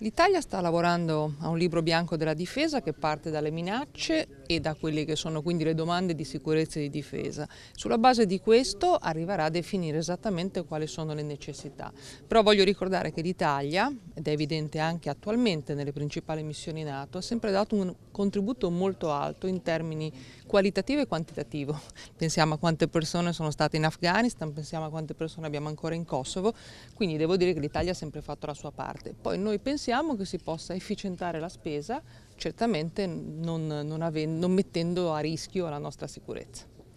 L'Italia sta lavorando a un libro bianco della difesa che parte dalle minacce e da quelle che sono quindi le domande di sicurezza e di difesa. Sulla base di questo arriverà a definire esattamente quali sono le necessità. Però voglio ricordare che l'Italia, ed è evidente anche attualmente nelle principali missioni NATO, ha sempre dato un contributo molto alto in termini qualitativo e quantitativo. Pensiamo a quante persone sono state in Afghanistan, pensiamo a quante persone abbiamo ancora in Kosovo, quindi devo dire che l'Italia ha sempre fatto la sua parte. Poi noi pensiamo pensiamo che si possa efficientare la spesa, certamente non, non, avendo, non mettendo a rischio la nostra sicurezza.